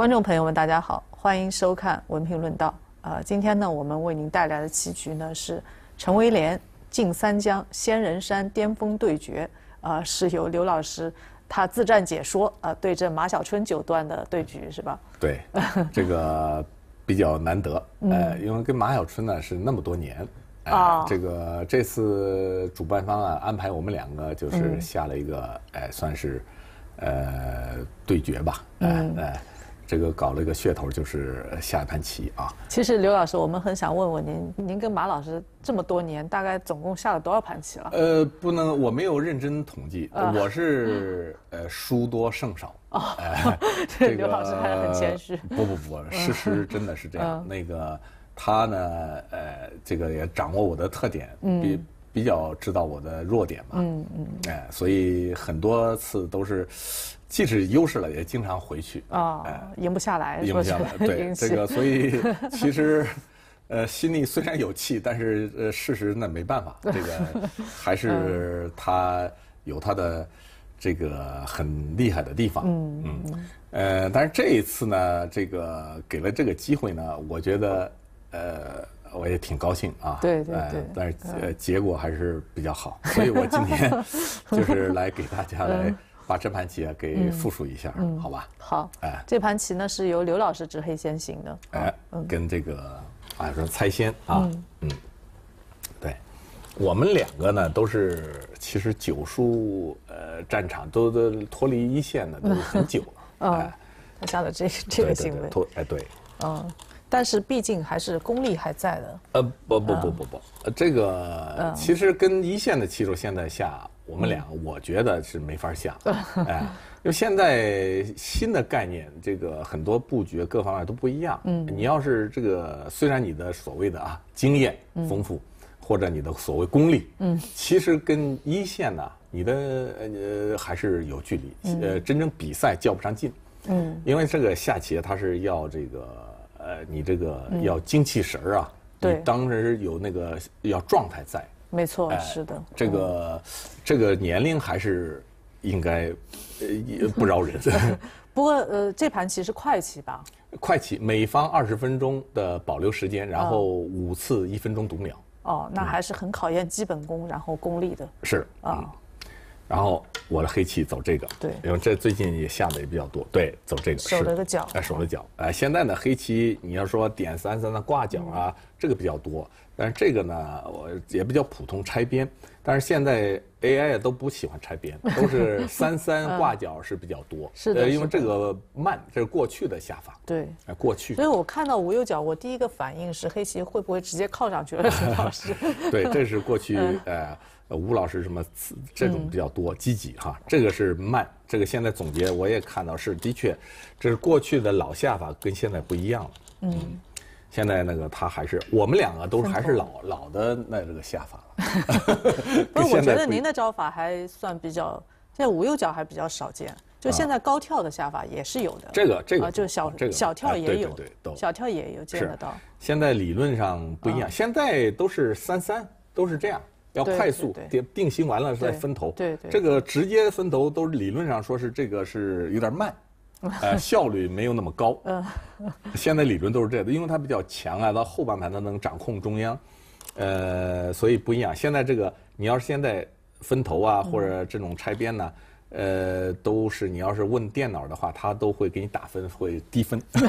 观众朋友们，大家好，欢迎收看《文评论道》啊！今天呢，我们为您带来的棋局呢是陈维廉进三江仙人山巅峰对决啊，是由刘老师他自战解说啊，对阵马小春九段的对局是吧？对，这个比较难得 呃，因为跟马小春呢是那么多年啊，这个这次主办方啊安排我们两个就是下了一个哎，算是呃对决吧，嗯嗯。这个搞了个噱头，就是下一盘棋啊。其实刘老师，我们很想问问您，您跟马老师这么多年，大概总共下了多少盘棋了？呃，不能，我没有认真统计，我是呃输多胜少啊。这个刘老师还很谦虚。不不不，事实真的是这样。那个他呢，呃，这个也掌握我的特点，比比较知道我的弱点嘛。嗯嗯。哎，所以很多次都是。即使优势了，也经常回去啊，赢不下来，赢不下来。对，这个所以其实，呃，心里虽然有气，但是呃，事实那没办法。这个 还是他有他的这个很厉害的地方。嗯嗯。呃，但是这一次呢，这个给了这个机会呢，我觉得呃，我也挺高兴啊。对对对。但是呃，结果还是比较好，所以我今天 就是来给大家来。把这盘棋啊给复述一下，好吧？好，哎，这盘棋呢是由刘老师执黑先行的，哎，嗯，跟这个啊说猜先啊，嗯，对，我们两个呢都是其实九叔呃战场都都脱离一线的都很久了，哎，下的这这个行为脱哎对，嗯，但是毕竟还是功力还在的，呃不不不不不，这个其实跟一线的棋手现在下。我们俩，我觉得是没法下。哎，因为现在新的概念，这个很多布局各方面都不一样。嗯，你要是这个，虽然你的所谓的啊经验丰富，或者你的所谓功力，嗯，其实跟一线呢，你的呃还是有距离，呃，真正比赛较不上劲。嗯，因为这个下棋它是要这个呃，你这个要精气神儿啊，你当时有那个要状态在。没错，是的，这个这个年龄还是应该呃不饶人。不过呃，这盘棋是快棋吧，快棋，每方二十分钟的保留时间，然后五次一分钟读秒。哦，那还是很考验基本功，然后功力的。是啊，然后我的黑棋走这个，对，因为这最近也下的也比较多，对，走这个，守了个角，哎，守了个角。哎，现在呢黑棋，你要说点三三的挂角啊。这个比较多，但是这个呢，我也比较普通拆边。但是现在 AI 都不喜欢拆边，都是三 三挂角是比较多。是的，因为这个慢，这是过去的下法。对，过去。所以我看到无右角，我第一个反应是黑棋会不会直接靠上去了？老师，对，这是过去呃，吴老师什么这种比较多，积极哈。这个是慢，这个现在总结我也看到是的确，这是过去的老下法，跟现在不一样了。嗯。现在那个他还是我们两个都还是老老的那这个下法了。不是，我觉得您的招法还算比较，现在五右脚还比较少见。就现在高跳的下法也是有的。这个这个。啊，就小小跳也有，小跳也有见得到。现在理论上不一样，现在都是三三，都是这样，要快速定定心完了再分头。对对。这个直接分头都理论上说是这个是有点慢。呃，效率没有那么高。嗯，现在理论都是这样的，因为它比较强啊，到后半盘它能掌控中央，呃，所以不一样。现在这个，你要是现在分头啊，或者这种拆边呢，呃，都是你要是问电脑的话，它都会给你打分会低分，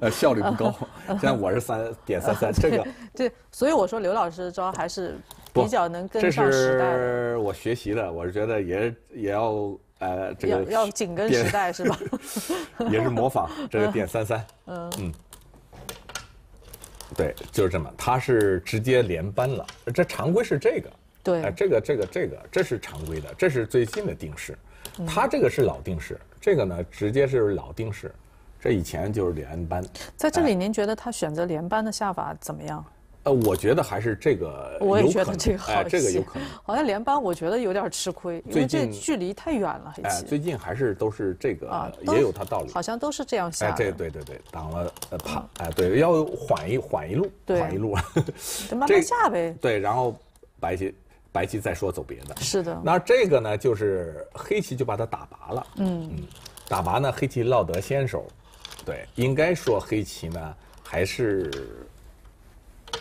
呃，效率不高。现在我是三点三三，这个。对，所以我说刘老师的招还是比较能跟上时代这是我学习的，我是觉得也也要。呃，这个要紧跟时代是吧？也是模仿 这个点三三，嗯嗯，对，就是这么，它是直接连扳了。这常规是这个，对，这个这个这个这是常规的，这是最新的定式，它这个是老定式，这个呢直接是老定式，这以前就是连扳。在这里，您觉得他选择连扳的下法怎么样？呃，我觉得还是这个，我也觉得这个好，这个有可能。好像连扳，我觉得有点吃亏，因为这距离太远了。哎，最近还是都是这个，也有它道理。好像都是这样下。哎，对对对对，挡了，呃怕哎，对，要缓一缓一路，缓一路，慢慢下呗。对，然后白棋，白棋再说走别的。是的。那这个呢，就是黑棋就把它打拔了。嗯嗯，打拔呢，黑棋落得先手，对，应该说黑棋呢还是。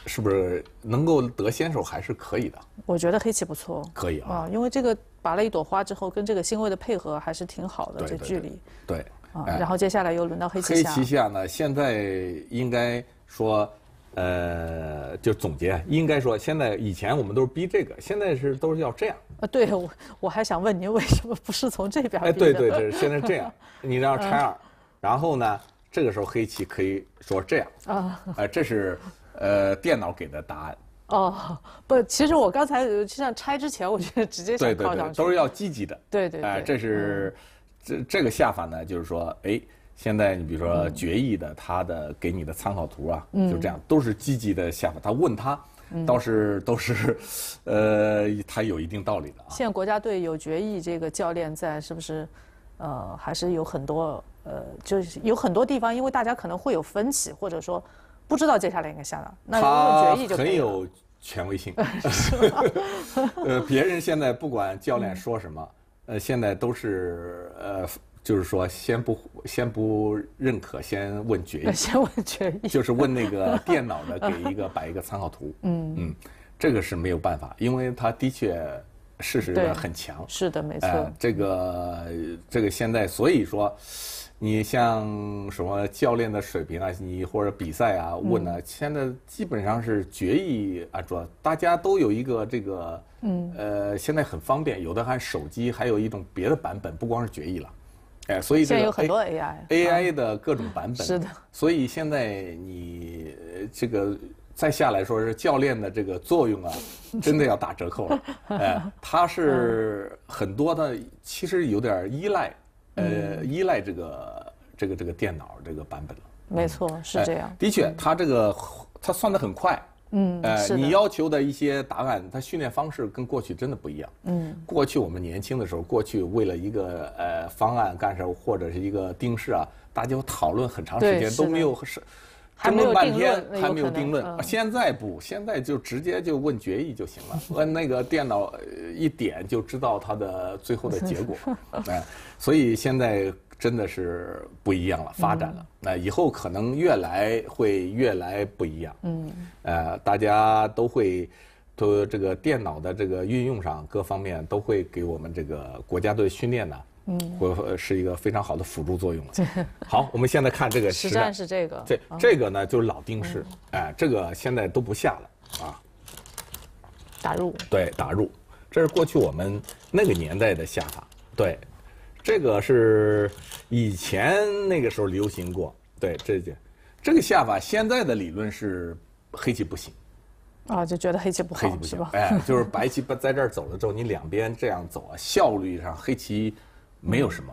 是不是能够得先手还是可以的？我觉得黑棋不错。可以啊，因为这个拔了一朵花之后，跟这个星位的配合还是挺好的。这距离对，然后接下来又轮到黑棋下。黑棋下呢，现在应该说，呃，就总结，应该说现在以前我们都是逼这个，现在是都是要这样。啊，对，我我还想问您，为什么不是从这边？哎，对对对，现在这样，你这样拆二，然后呢，这个时候黑棋可以说这样啊，哎，这是。呃，电脑给的答案。哦，不，其实我刚才像拆之前，我觉得直接。对对对，都是要积极的。对对对，哎，这是这这个下法呢，就是说，哎，现在你比如说决议的，他的给你的参考图啊，就这样，都是积极的下法。他问他，倒是都是，呃，他有一定道理的。现在国家队有决议这个教练在，是不是？呃，还是有很多呃，就是有很多地方，因为大家可能会有分歧，或者说。不知道接下来应该下哪，那问决议就可以很有权威性，呃，别人现在不管教练说什么，呃，现在都是呃，就是说先不先不认可，先问决议，先问决议，就是问那个电脑的给一个摆一个参考图，嗯嗯，这个是没有办法，因为他的确。事实上很强，是的，没错。这个这个现在，所以说，你像什么教练的水平啊，你或者比赛啊，问呢，现在基本上是决议啊，主要大家都有一个这个，嗯，呃，现在很方便，有的还手机，还有一种别的版本，不光是决议了，哎，所以这有很多 AI，AI 的各种版本，是的。所以现在你这个。再下来说是教练的这个作用啊，真的要打折扣了。哎，他是很多的，其实有点依赖，呃，依赖这个这个这个电脑这个版本了。没错，是这样。的确，他这个他算的很快。嗯，呃，你要求的一些答案，他训练方式跟过去真的不一样。嗯。过去我们年轻的时候，过去为了一个呃方案干什么或者是一个定式啊，大家讨论很长时间都没有是。争论半天还没有定论，现在不，现在就直接就问决议就行了。问那个电脑一点就知道它的最后的结果。哎，所以现在真的是不一样了，发展了。那以后可能越来会越来不一样。嗯，呃，大家都会，都这个电脑的这个运用上，各方面都会给我们这个国家队训练呢。嗯，或是一个非常好的辅助作用了。好，我们现在看这个实战是这个。对，这个呢就是老丁式，哎，这个现在都不下了啊。打入。对，打入，这是过去我们那个年代的下法。对，这个是以前那个时候流行过。对，这就这个下法，现在的理论是黑棋不行。啊，就觉得黑棋不好，黑棋不行。哎，就是白棋不在这儿走了之后，你两边这样走啊，效率上黑棋。没有什么，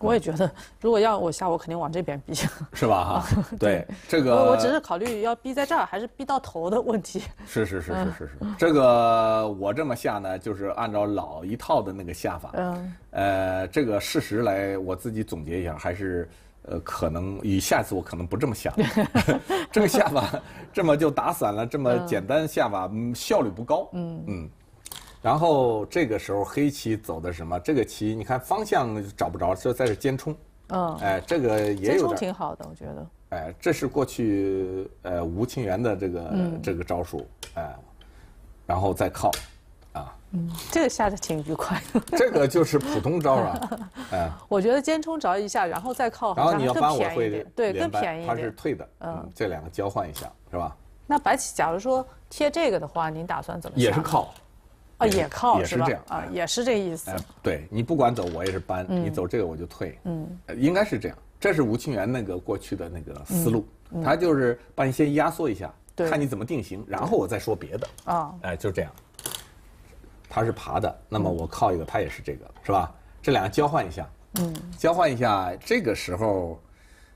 我也觉得，如果要我下，我肯定往这边逼，是吧？哈，对这个，我只是考虑要逼在这儿，还是逼到头的问题。是是是是是是，这个我这么下呢，就是按照老一套的那个下法。嗯。呃，这个事实来，我自己总结一下，还是呃，可能与下次我可能不这么下，这个下法这么就打散了，这么简单下法，嗯，效率不高。嗯嗯。然后这个时候黑棋走的什么？这个棋你看方向找不着，就在这尖冲。嗯。哎，这个也有。尖挺好的，我觉得。哎，这是过去呃吴清源的这个这个招数，哎，然后再靠，啊。嗯，这个下的挺愉快的。这个就是普通招啊，哎。我觉得尖冲着一下，然后再靠，然后你要帮我会对更便宜。他是退的，嗯，这两个交换一下是吧？那白棋假如说贴这个的话，您打算怎么？也是靠。啊，也靠，是样啊，也是这意思。哎，对你不管走，我也是搬；你走这个，我就退。嗯，应该是这样。这是吴清源那个过去的那个思路，他就是把你先压缩一下，看你怎么定型，然后我再说别的。啊，哎，就这样。他是爬的，那么我靠一个，他也是这个，是吧？这两个交换一下。嗯，交换一下，这个时候。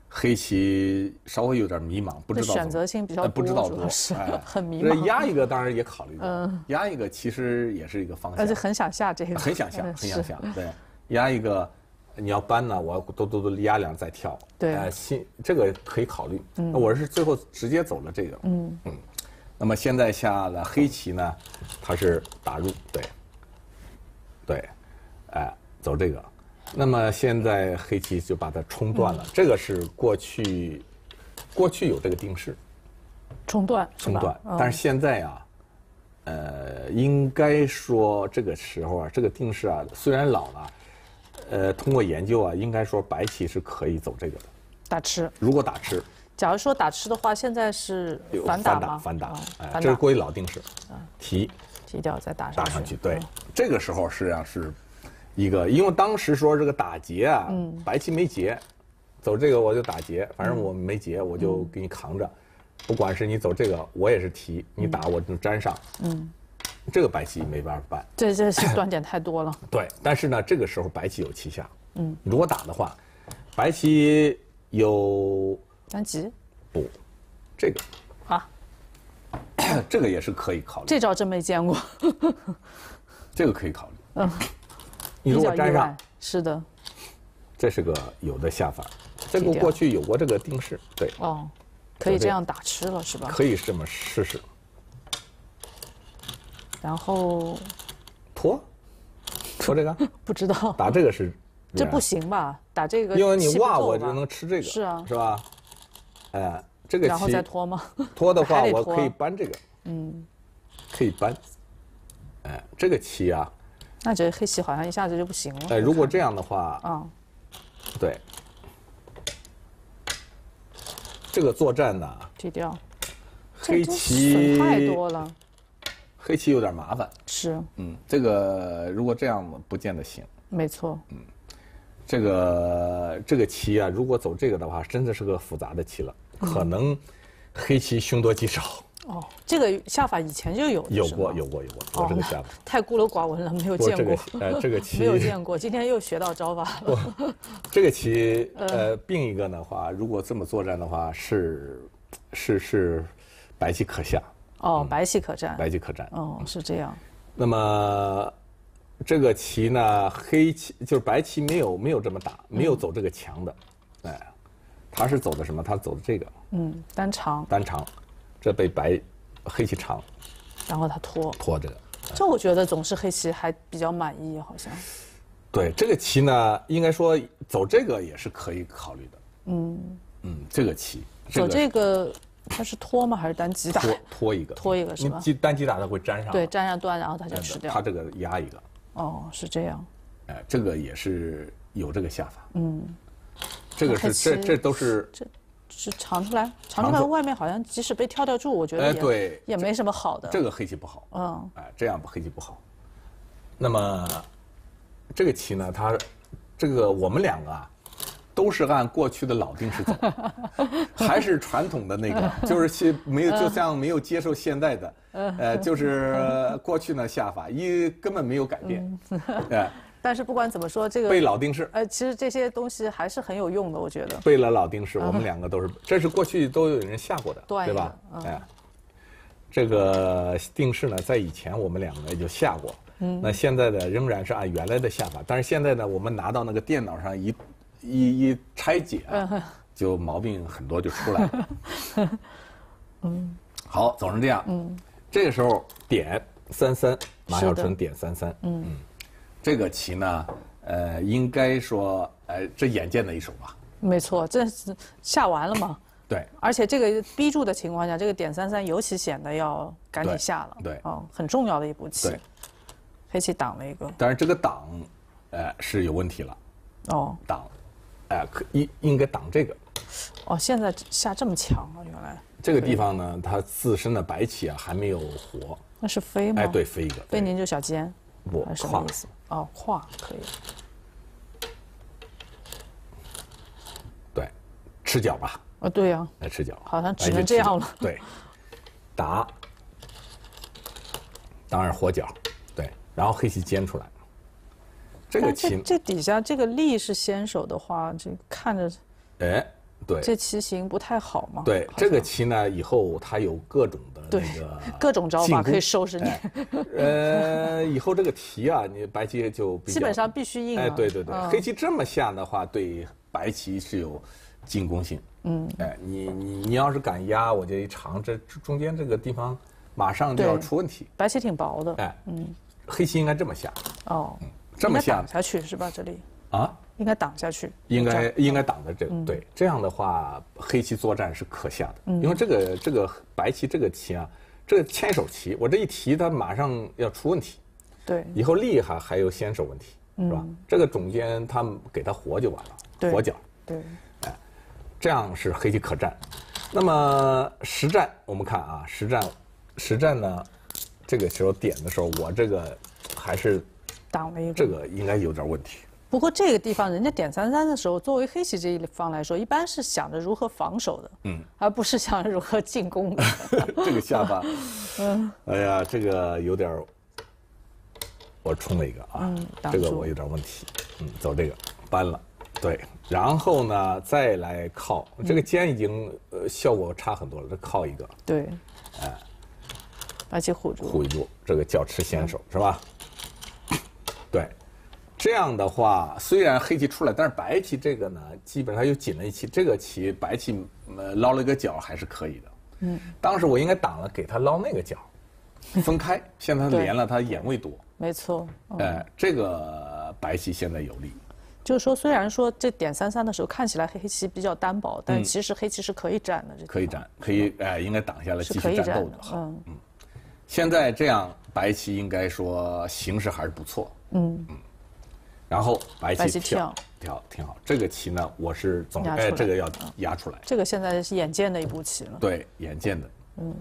黑棋稍微有点迷茫，不知道。选择性比较多，不知道多，是，很迷茫。压一个当然也考虑过，压一个其实也是一个方向。很想下这个，很想下，很想下，对。压一个，你要搬呢，我多多多压两再跳。对。哎，这个可以考虑。那我是最后直接走了这个。嗯嗯。那么现在下了黑棋呢，他是打入，对，对，哎，走这个。那么现在黑棋就把它冲断了，这个是过去，过去有这个定式。冲断，冲断。但是现在啊，呃，应该说这个时候啊，这个定式啊，虽然老了，呃，通过研究啊，应该说白棋是可以走这个的。打吃。如果打吃，假如说打吃的话，现在是反打反打，反打。哎，这是过于老定式。啊。提。提掉再打上。打上去，对。这个时候实际上是。一个，因为当时说这个打劫啊，白棋没劫，走这个我就打劫，反正我没劫，我就给你扛着。不管是你走这个，我也是提你打，我就粘上。嗯，这个白棋没办法办。这这是断点太多了。对，但是呢，这个时候白棋有气象。嗯，如果打的话，白棋有。粘子。不，这个。啊。这个也是可以考虑。这招真没见过。这个可以考虑。嗯。你如果粘上，是的，这是个有的下法，这个过去有过这个定式，对，哦，可以这样打吃了是吧？可以这么试试。然后，拖，拖这个 不知道打这个是这不行吧？打这个因为你挖我就能吃这个是啊是吧？哎，这个棋然后再脱吗？拖的话 我可以搬这个，嗯，可以搬，哎，这个棋啊。那这黑棋好像一下子就不行了。哎，如果这样的话，嗯，对，这个作战呢，低调，黑棋，黑棋有点麻烦。是，嗯，这个如果这样子不见得行。没错，嗯，这个这个棋啊，如果走这个的话，真的是个复杂的棋了，可能黑棋凶多吉少。哦，这个下法以前就有，有过，有过，有过，我这个下法太孤陋寡闻了，没有见过。呃这个 棋没有见过，今天又学到招法。了。这个棋，呃，并一个的话，如果这么作战的话，是，是是，白棋可下。哦，白棋可战。白棋可战。哦，是这样。那么，这个棋呢，黑棋就是白棋没有没有这么打，没有走这个强的，哎，他是走的什么？他走的这个，嗯，单长。单长。这被白，黑棋长，然后他拖拖着，这我觉得总是黑棋还比较满意，好像。对这个棋呢，应该说走这个也是可以考虑的。嗯嗯，这个棋走这个，它是拖吗？还是单击打？拖拖一个，拖一个是吧？单击打它会粘上，对粘上断，然后它就吃掉。它这个压一个。哦，是这样。哎，这个也是有这个下法。嗯，这个是这这都是。是长出来，长出来外面好像即使被跳掉住，我觉得也没什么好的。这个黑棋不好，嗯，哎，这样不黑棋不好。那么这个棋呢，它这个我们两个啊，都是按过去的老定式走，还是传统的那个，就是没，有，就像没有接受现代的，呃，就是过去那下法，一根本没有改变，哎。但是不管怎么说，这个背老定式，呃，其实这些东西还是很有用的，我觉得背了老定式，我们两个都是，这是过去都有人下过的，对吧？哎，这个定式呢，在以前我们两个就下过，那现在的仍然是按原来的下法，但是现在呢，我们拿到那个电脑上一，一一拆解，就毛病很多就出来了。嗯，好，总是这样。嗯，这个时候点三三，马晓春点三三。嗯。这个棋呢，呃，应该说，哎，这眼见的一手吧。没错，这是下完了嘛？对，而且这个逼住的情况下，这个点三三尤其显得要赶紧下了。对，哦，很重要的一步棋，黑棋挡了一个。但是这个挡，呃，是有问题了。哦。挡，哎，应应该挡这个。哦，现在下这么强啊，原来。这个地方呢，它自身的白棋啊还没有活。那是飞吗？哎，对，飞一个，飞您就小尖。跨哦，跨可以。对，吃角吧。啊，对呀，来吃角，好像只能这样了。对，打，当然活角。对，然后黑棋尖出来。这个棋这底下这个力是先手的话，这看着哎，对，这棋形不太好嘛。对，这个棋呢，以后它有各种。对，各种招法可以收拾你。呃，以后这个题啊，你白棋就基本上必须硬。哎，对对对，黑棋这么下的话，对白棋是有进攻性。嗯，哎，你你你要是敢压，我就一尝这中间这个地方马上就要出问题。白棋挺薄的。哎，嗯，黑棋应该这么下。哦，这么下下去是吧？这里啊。应该挡下去，应该应该挡的这对这样的话，黑棋作战是可下的，因为这个这个白棋这个棋啊，这个牵手棋，我这一提，它马上要出问题，对，以后厉害还有先手问题是吧？这个中间他给他活就完了，活角，对，哎，这样是黑棋可战。那么实战我们看啊，实战，实战呢，这个时候点的时候，我这个还是挡了一个，这个应该有点问题。不过这个地方，人家点三三的时候，作为黑棋这一方来说，一般是想着如何防守的，嗯，而不是想着如何进攻的。这个下巴，嗯，哎呀，这个有点，我冲了一个啊，这个我有点问题，嗯，走这个，搬了，对，然后呢再来靠这个肩已经呃效果差很多了，再靠一个，对，哎，把棋护住，护住，这个叫吃先手是吧？对。这样的话，虽然黑棋出来，但是白棋这个呢，基本上又紧了一气。这个棋白棋捞了一个角，还是可以的。嗯。当时我应该挡了，给他捞那个角，分开，现在他连了，他眼位多。没错。哎，这个白棋现在有利。就是说，虽然说这点三三的时候看起来黑黑棋比较单薄，但其实黑棋是可以占的。这可以占，可以哎，应该挡下来继续战斗的好。嗯。现在这样，白棋应该说形势还是不错。嗯嗯。然后白棋跳跳挺好，这个棋呢，我是总该这个要压出来。这个现在是眼见的一步棋了。对，眼见的。嗯。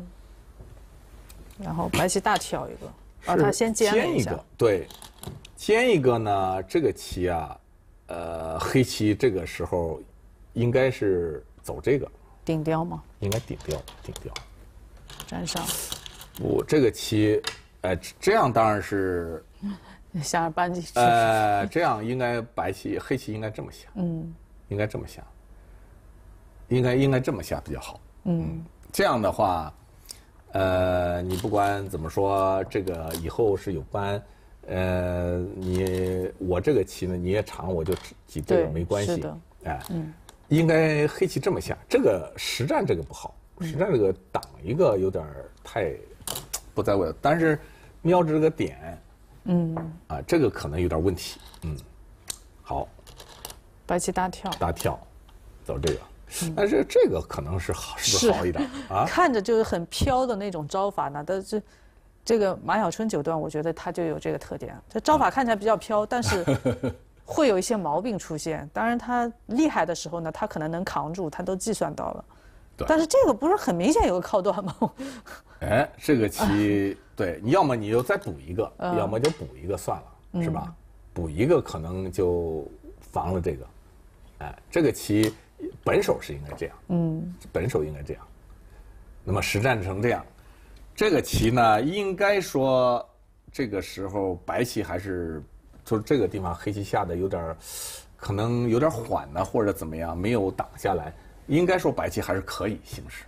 然后白棋大跳一个，啊，他先尖一个。对，尖一个呢，这个棋啊，呃，黑棋这个时候应该是走这个。顶掉吗？应该顶掉，顶掉。粘上。不，这个棋，哎，这样当然是。想着扳进去。呃，这样应该白棋、黑棋应该这么下。嗯，应该这么下。应该应该这么下比较好。嗯，这样的话，呃，你不管怎么说，这个以后是有班。呃，你我这个棋呢，你也长，我就几步没关系。是的，哎，应该黑棋这么下。这个实战这个不好，实战这个挡一个有点太不在位，但是瞄着这个点。嗯，啊，这个可能有点问题，嗯，好，白棋大跳，大跳，走这个，但是这个可能是好是好一点啊，看着就是很飘的那种招法呢，但是，这个马晓春九段，我觉得他就有这个特点，他招法看起来比较飘，但是 会有一些毛病出现。当然他厉害的时候呢，他可能能扛住，他都计算到了。但是这个不是很明显有个靠断吗？哎，这个棋 对，你要么你就再补一个，要么就补一个算了，是吧？补一个可能就防了这个，哎，这个棋本手是应该这样，嗯，本手应该这样。那么实战成这样，这个棋呢，应该说这个时候白棋还是就是这个地方黑棋下的有点可能有点缓呢，或者怎么样，没有挡下来。应该说白棋还是可以行使，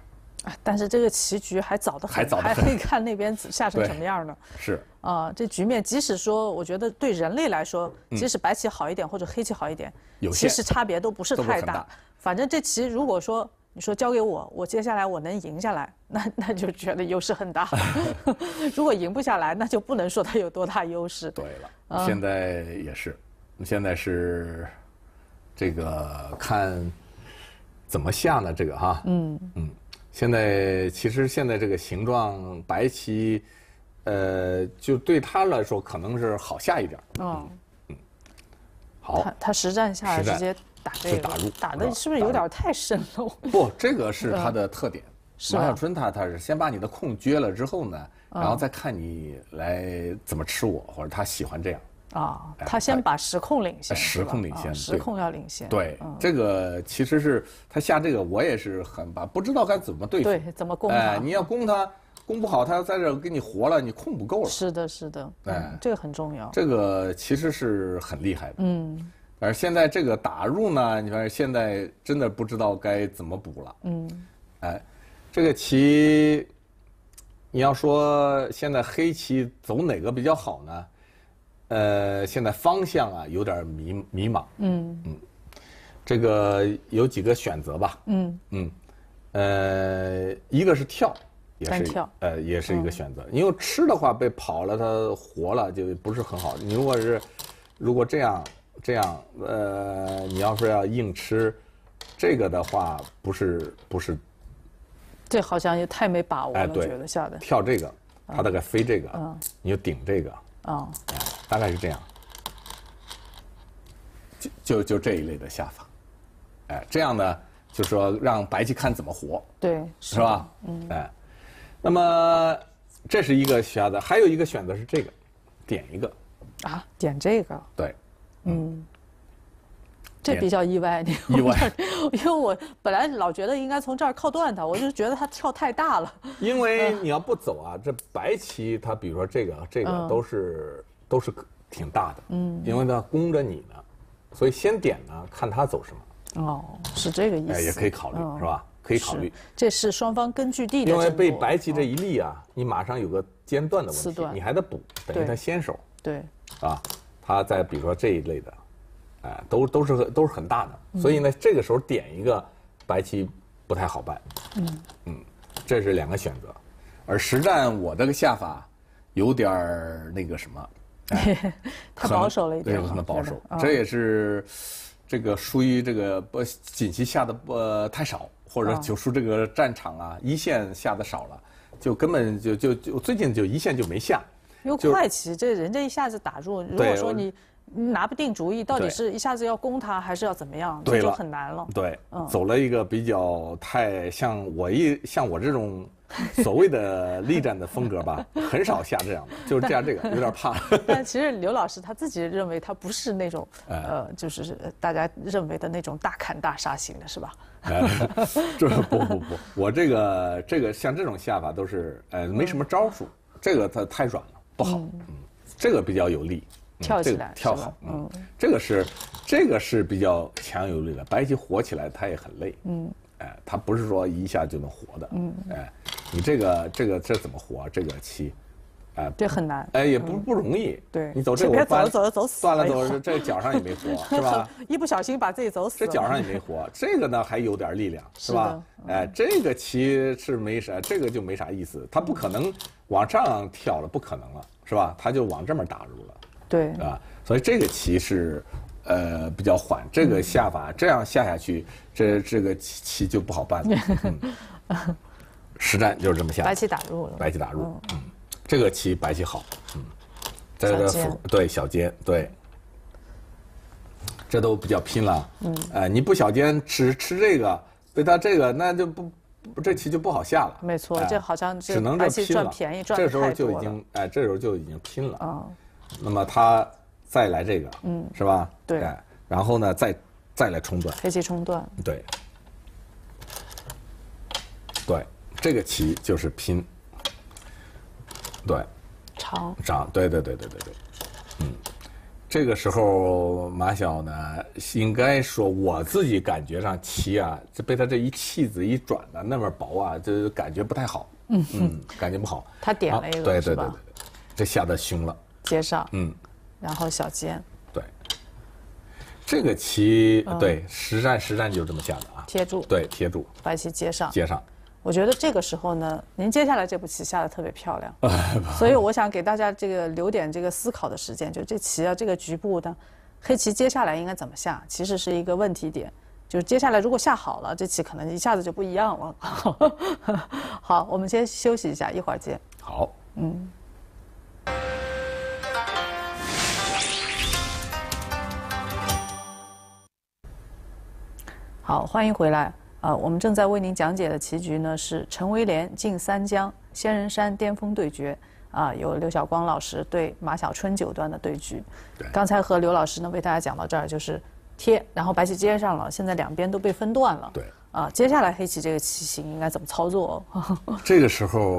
啊，但是这个棋局还早得很，还早得很，还可以看那边下成什么样呢？是啊，这局面，即使说，我觉得对人类来说，即使白棋好一点或者黑棋好一点，有其实差别都不是太大，反正这棋如果说你说交给我，我接下来我能赢下来，那那就觉得优势很大；如果赢不下来，那就不能说它有多大优势。对了，现在也是，现在是这个看。怎么下呢？这个哈，嗯嗯，现在其实现在这个形状，白棋，呃，就对他来说可能是好下一点。嗯，嗯，好。他他实战下直接打这个，打的是不是有点太深了？不，这个是他的特点。马晓春他他是先把你的空撅了之后呢，然后再看你来怎么吃我，或者他喜欢这样。啊，他先把时控领先，时控领先，时控要领先。对，这个其实是他下这个，我也是很把不知道该怎么对付，怎么攻他？哎，你要攻他，攻不好，他要在这给你活了，你控不够了。是的，是的，哎，这个很重要。这个其实是很厉害的。嗯，而现在这个打入呢，你看现在真的不知道该怎么补了。嗯，哎，这个棋，你要说现在黑棋走哪个比较好呢？呃，现在方向啊有点迷迷茫。嗯嗯，这个有几个选择吧。嗯嗯，呃，一个是跳，也是呃，也是一个选择。因为吃的话被跑了，它活了就不是很好。你如果是如果这样这样呃，你要是要硬吃这个的话，不是不是，这好像也太没把握了，觉得的。跳这个，它大概飞这个，你就顶这个啊。大概是这样，就就就这一类的下法，哎，这样呢，就说让白棋看怎么活，对，是吧？嗯，哎，那么这是一个选择，还有一个选择是这个，点一个，啊，点这个，对，嗯，这比较意外，意外，因为我本来老觉得应该从这儿靠断它，我就觉得它跳太大了，因为你要不走啊，这白棋它比如说这个，这个都是。都是挺大的，嗯，因为呢攻着你呢，所以先点呢，看他走什么。哦，是这个意思，哎，也可以考虑是吧？可以考虑。这是双方根据地的。因为被白棋这一立啊，你马上有个间断的问题，你还得补，等于他先手。对。啊，他在比如说这一类的，哎，都都是都是很大的，所以呢，这个时候点一个白棋不太好办。嗯嗯，这是两个选择，而实战我这个下法有点那个什么。太 保守了一点，对，有可能保守。这也是这个输于这个不锦旗下的不太少，或者就叔这个战场啊一线下的少了，就根本就就就最近就一线就没下。因为快棋这人家一下子打入，如果说你。拿不定主意，到底是一下子要攻他，还是要怎么样？这就很难了。对，走了一个比较太像我一像我这种 所谓的力战的风格吧，很少下这样的，就是这样这个 有点怕。但其实刘老师他自己认为他不是那种呃，就是大家认为的那种大砍大杀型的是吧？这不不不，我这个这个像这种下法都是呃没什么招数，这个他太软了不好，嗯，这个比较有利。跳起来，跳好。嗯，这个是，这个是比较强有力的。白棋活起来，它也很累。嗯，哎，它不是说一下就能活的。嗯，哎，你这个这个这怎么活？这个棋。哎，这很难。哎，也不不容易。对，你走这我该走，走了走死了。算了，走这脚上也没活，是吧？一不小心把自己走死了。这脚上也没活，这个呢还有点力量，是吧？哎，这个棋是没啥，这个就没啥意思。他不可能往上跳了，不可能了，是吧？他就往这边打入了。对，啊，所以这个棋是，呃，比较缓。这个下法这样下下去，这这个棋就不好办了。实战就是这么下。白棋打入了。白棋打入。嗯，这个棋白棋好。嗯。这个对小尖对。这都比较拼了。嗯。哎，你不小尖吃吃这个，对他这个，那就不，这棋就不好下了。没错，这好像只能这白棋赚便宜，赚就已经哎，这时候就已经拼了。啊。那么他再来这个，嗯，是吧？对。然后呢，再再来冲断，黑棋冲断。对，对，这个棋就是拼，对，长长，对对对对对对，嗯，这个时候马晓呢，应该说我自己感觉上棋啊，这被他这一气子一转呢，那么薄啊，就感觉不太好。嗯感觉不好。他点了一个，对对对对，这下的凶了。接上，嗯，然后小尖，对，这个棋对实战实战就这么下的啊，贴住，对贴住，白棋接上，接上，我觉得这个时候呢，您接下来这步棋下的特别漂亮，所以我想给大家这个留点这个思考的时间，就这棋啊这个局部的，黑棋接下来应该怎么下，其实是一个问题点，就是接下来如果下好了，这棋可能一下子就不一样了。好，我们先休息一下，一会儿见。好，嗯。好，欢迎回来。呃，我们正在为您讲解的棋局呢，是陈威廉进三江仙人山巅峰对决。啊，由刘晓光老师对马晓春九段的对局。对。刚才和刘老师呢，为大家讲到这儿，就是贴，然后白棋接上了，现在两边都被分断了。对。啊，接下来黑棋这个棋形应该怎么操作？这个时候，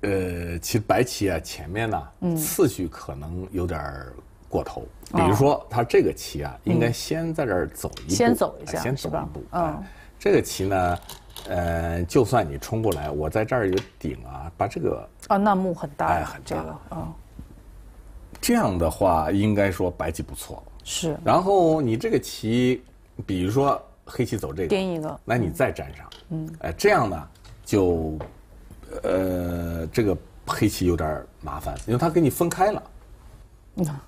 呃，其实白棋啊，前面呢，嗯，次序可能有点儿。过头，比如说他这个棋啊，应该先在这儿走一步，先走一下，先走一步。嗯，这个棋呢，呃，就算你冲过来，我在这儿有顶啊，把这个啊，那木很大，哎，很大。嗯，这样的话，应该说白棋不错。是。然后你这个棋，比如说黑棋走这个，颠一个，那你再粘上，嗯，哎，这样呢，就，呃，这个黑棋有点麻烦，因为它跟你分开了。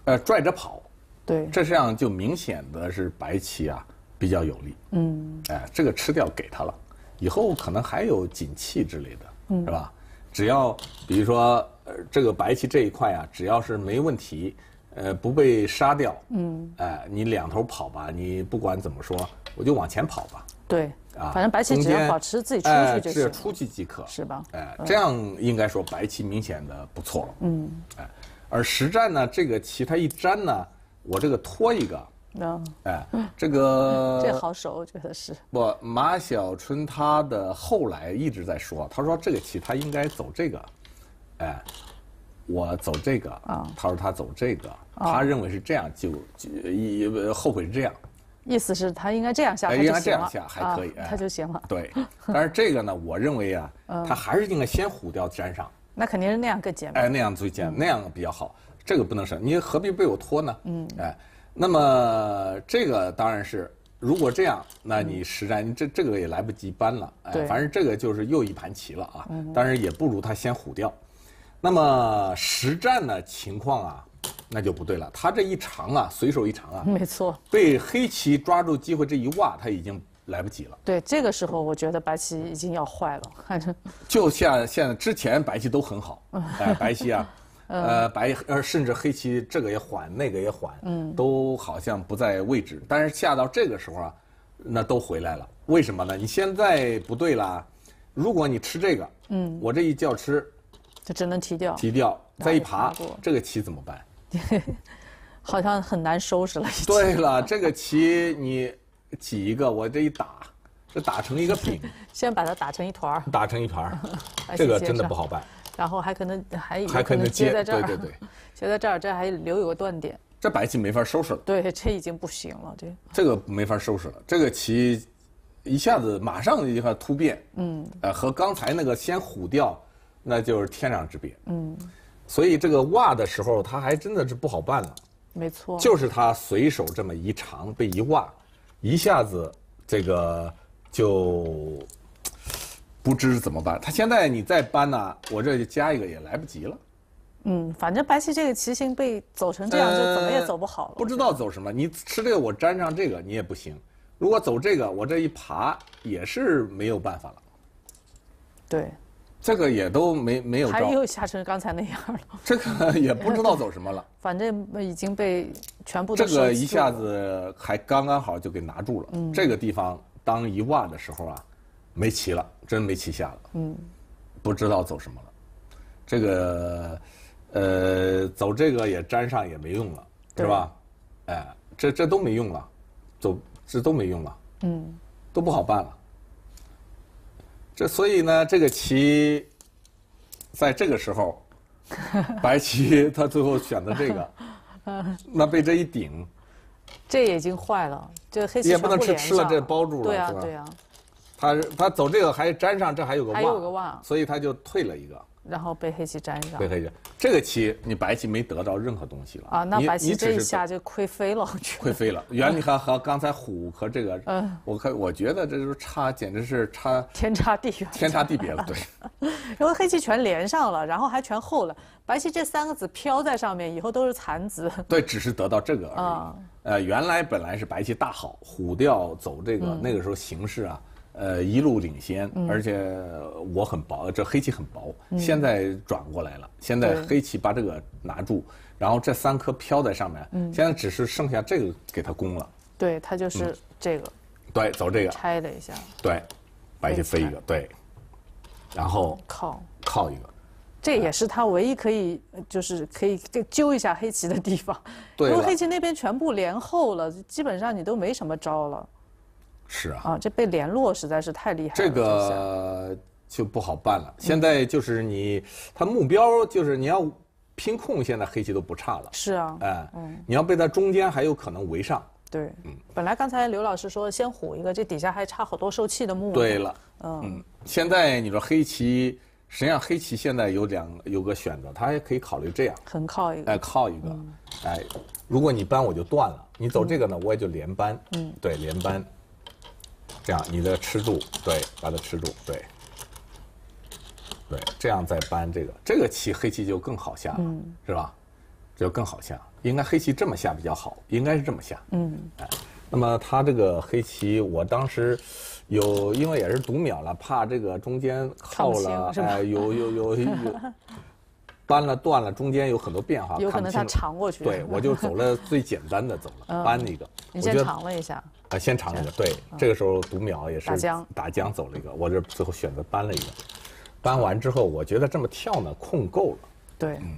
呃，拽着跑，对，这样就明显的是白棋啊比较有利。嗯，哎，这个吃掉给他了，以后可能还有锦气之类的，嗯，是吧？只要比如说，呃，这个白棋这一块啊，只要是没问题，呃，不被杀掉，嗯，哎，你两头跑吧，你不管怎么说，我就往前跑吧。对，啊，反正白棋只要保持自己出去就行。是出去即可，是吧？哎，这样应该说白棋明显的不错。嗯，哎。而实战呢，这个棋他一粘呢，我这个拖一个，哎，这个 这好手，我觉得是。不，马小春他的后来一直在说，他说这个棋他应该走这个，哎，我走这个，他说他走这个，他认为是这样就一后悔是这样，意思是，他应该这样下，他这样下还可以，他就行了。对，但是这个呢，我认为啊，他还是应该先虎掉粘上。那肯定是那样更简。哎，那样最简，那样比较好。这个不能省，你何必被我拖呢？嗯。哎，那么这个当然是，如果这样，那你实战这这个也来不及搬了。哎，反正这个就是又一盘棋了啊。嗯。当然也不如他先虎掉。那么实战的情况啊，那就不对了。他这一长啊，随手一长啊。没错。被黑棋抓住机会，这一挂，他已经。来不及了。对，这个时候我觉得白棋已经要坏了，反正。就像像之前白棋都很好，白棋啊，呃白呃甚至黑棋这个也缓那个也缓，嗯，都好像不在位置。但是下到这个时候啊，那都回来了。为什么呢？你现在不对了，如果你吃这个，嗯，我这一叫吃，就只能提掉，提掉再一爬，这个棋怎么办？好像很难收拾了。对了，这个棋你。挤一个，我这一打，就打成一个饼。先把它打成一团儿。打成一团儿，这个真的不好办。然后还可能还还可能接在这儿，对对对，接在这儿，这还留有个断点。这白棋没法收拾了。对，这已经不行了，这这个没法收拾了。这个棋一下子马上一块突变，嗯，呃，和刚才那个先虎掉，那就是天壤之别，嗯。所以这个挖的时候，它还真的是不好办了。没错，就是他随手这么一长，被一挖。一下子，这个就不知怎么办。他现在你再搬呢，我这就加一个也来不及了。嗯，反正白棋这个棋形被走成这样，就怎么也走不好了。不知道走什么，你吃这个，我粘上这个，你也不行。如果走这个，我这一爬也是没有办法了。对。这个也都没没有招，又下成刚才那样了。这个也不知道走什么了。反正已经被全部。这个一下子还刚刚好就给拿住了。嗯。这个地方当一万的时候啊，没棋了，真没棋下了。嗯。不知道走什么了，这个，呃，走这个也粘上也没用了，是吧？哎，这这都没用了，走这都没用了。嗯。都不好办了。这所以呢，这个棋，在这个时候，白棋他最后选择这个，那被这一顶，这已经坏了，这黑棋也不能吃，吃了这包住了，对啊对呀。他他走这个还粘上，这还有个，还有个望，所以他就退了一个。然后被黑棋粘上。被黑棋，这个棋你白棋没得到任何东西了啊！那白棋这一下就亏飞了，我觉得。亏飞了，原来和和刚才虎和这个，嗯，我看我觉得这就差，简直是差天差地远，天差地别了，对。因 为黑棋全连上了，然后还全厚了，白棋这三个子飘在上面，以后都是残子。对，只是得到这个而已。呃，原来本来是白棋大好，虎掉走这个那个时候形势啊。呃，一路领先，而且我很薄，这黑棋很薄。现在转过来了，现在黑棋把这个拿住，然后这三颗飘在上面。现在只是剩下这个给他攻了。对，他就是这个。对，走这个。拆了一下。对，白棋飞一个。对，然后靠靠一个。这也是他唯一可以，就是可以这揪一下黑棋的地方。对，因为黑棋那边全部连后了，基本上你都没什么招了。是啊，啊，这被联络实在是太厉害。这个就不好办了。现在就是你，他目标就是你要拼控，现在黑棋都不差了。是啊，哎，嗯，你要被他中间还有可能围上。对，嗯，本来刚才刘老师说先虎一个，这底下还差好多受气的目。对了，嗯，现在你说黑棋，实际上黑棋现在有两有个选择，他也可以考虑这样，横靠一个，哎，靠一个，哎，如果你搬我就断了，你走这个呢我也就连搬，嗯，对，连搬。这样你的吃住对，把它吃住对，对，这样再扳这个这个棋黑棋就更好下了，是吧？就更好下，应该黑棋这么下比较好，应该是这么下。嗯，哎，那么他这个黑棋，我当时有因为也是读秒了，怕这个中间靠了，哎，有有有有。搬了断了，中间有很多变化。可能它长过去。对，我就走了最简单的走了，搬了一个。你先尝了一下。啊，先尝了一个。对，这个时候读秒也是打浆，打走了一个。我这最后选择搬了一个，搬完之后，我觉得这么跳呢，控够了。对。嗯。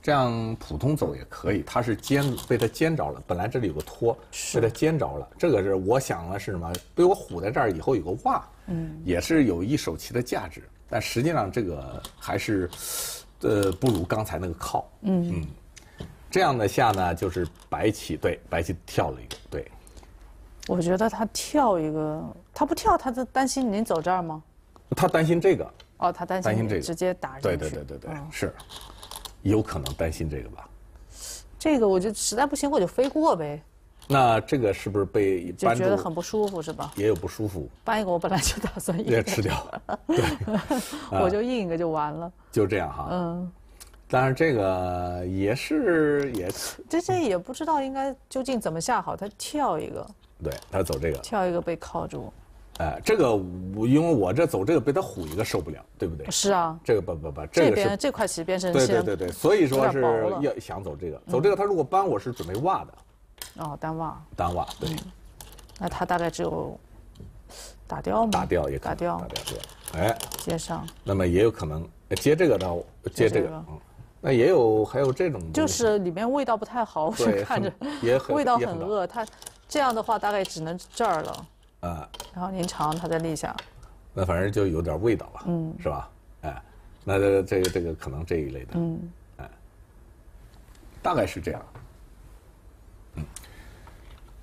这样普通走也可以，它是尖被它尖着了。本来这里有个托，被它尖着了。这个是我想了是什么？被我唬在这儿以后有个挖，嗯，也是有一手棋的价值。但实际上这个还是。呃，不如刚才那个靠。嗯嗯，这样的下呢，就是白棋对白棋跳了一个对。我觉得他跳一个，他不跳，他就担心您走这儿吗？他担心这个。哦，他担心担心这个。直接打进去。对对对对对，是有可能担心这个吧？这个我就实在不行，我就飞过呗。那这个是不是被就觉得很不舒服是吧？也有不舒服。搬一个，我本来就打算也吃掉，我就印一个就完了。就这样哈。嗯，但是这个也是也这这也不知道应该究竟怎么下好，他跳一个，对他走这个跳一个被铐住。哎，这个因为我这走这个被他唬一个受不了，对不对？是啊，这个不不不，这边这块棋变成对对对对，所以说是要想走这个走这个，他如果搬我是准备挖的。哦，单瓦，单瓦，对。那它大概只有打掉吗？打掉也打掉，哎，接上。那么也有可能接这个呢，接这个。那也有还有这种，就是里面味道不太好，我看着 味道很恶。它这样的话大概只能这儿了啊。然后您尝，它再立下。那反正就有点味道吧，嗯，是吧？哎，那这个这个可能这一类的，嗯，哎，大概是这样。